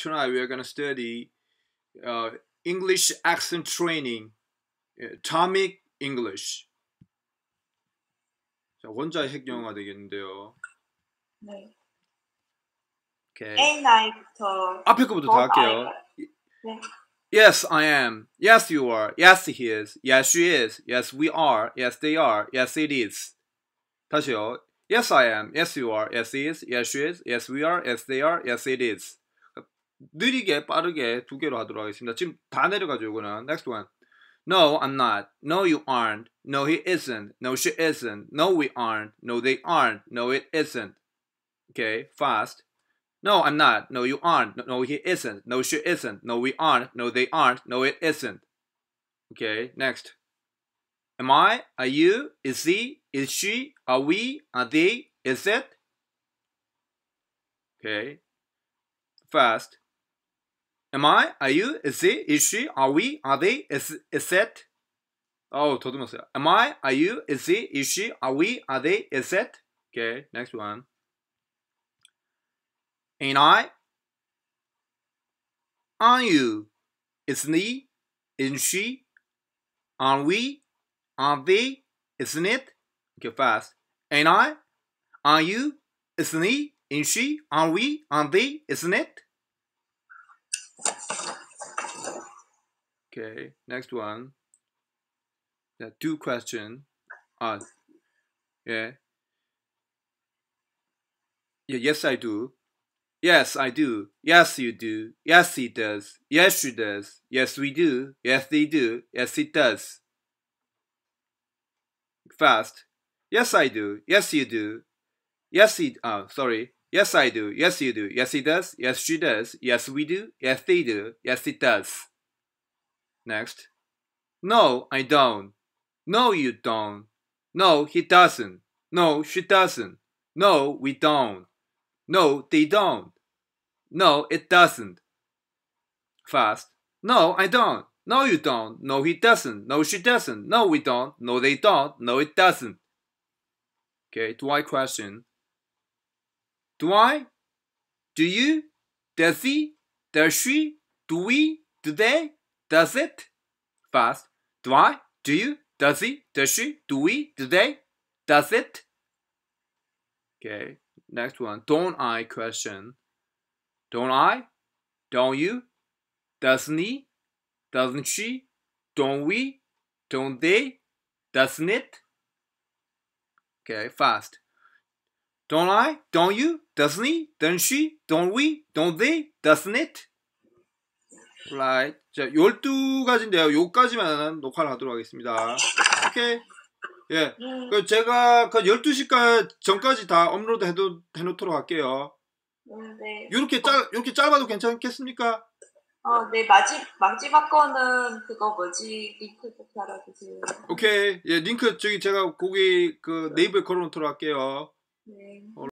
tonight we are going to study uh, English accent training, uh, atomic English. 자, 원자 핵 영어가 되겠는데요. 네. 오케이. A 나이부터 앞에 거부터 다 할게요. 네. Yes, I am. Yes, you are. Yes, he is. Yes, she is. Yes, we are. Yes, they are. Yes, it is. 다시요. Yes, I am. Yes, you are. Yes, he is. Yes, she is. Yes, we are. Yes, they are. Yes, it is. 느리게 빠르게 두 개로 하도록 하겠습니다. 지금 다 내려가죠, 이거는. Next one. No, I'm not. No, you aren't. No, he isn't. No, she isn't. No, we aren't. No, they aren't. No, it isn't. Okay, fast. No, I'm not. No, you aren't. No, no he isn't. No, she isn't. No, we aren't. No, they aren't. No, it isn't. Okay, next. Am I? Are you? Is he? Is she? Are we? Are they? Is it? Okay. Fast. Am I? Are you? Is he? Is she? Are we? Are they? Is is it? Oh, totally. Am I? Are you? Is he? Is she? Are we? Are they? Is it? Okay, next one. Ain't I? Are you? Isn't he? Isn't she? Are we? Are they? Isn't it? Okay, fast. Ain't I? Are you? Isn't he? Isn't she? Are we? Are they? Isn't it? Okay, next one. The two question are, yeah. yeah. Yes, I do. Yes, I do. Yes, you do. Yes, he does. Yes, she does. Yes, we do. Yes, they do. Yes, it does. Fast. Yes, I do. Yes, you do. Yes, he. Oh, sorry. Yes, I do. Yes, you do. Yes, he does. Yes, she does. Yes, we do. Yes, they do. Yes, it does next. No, I don't. No, you don't. No, he doesn't. No, she doesn't. No, we don't. No, they don't. No, it doesn't. Fast. No, I don't. No, you don't. No, he doesn't. No, she doesn't. No, we don't. No, they don't. No, it doesn't. Okay, do I question? Do I? Do you? Does he? Does she? Do we? Do they? does it? Fast. Do I? Do you? Does he? Does she? Do we? Do they? Does it? Okay, next one. Don't I question. Don't I? Don't you? Doesn't he? Doesn't she? Don't we? Don't they? Doesn't it? Okay, fast. Don't I? Don't you? Doesn't he? Doesn't she? Don't we? Don't they? Doesn't it? Right. 자, 12가지인데요. 요까지만 녹화를 하도록 하겠습니다. 오케이. 예. 그 제가 그 12시까지 전까지 다 업로드 해도, 해놓도록 할게요. 음, 네. 이렇게 어. 짧, 이렇게 짧아도 괜찮겠습니까? 어, 네, 마지, 마지막 거는 그거 뭐지? 링크 꼭 달아주세요. 오케이. 예, 링크 저기 제가 거기 그 네. 네이버에 걸어놓도록 할게요. 네. 어,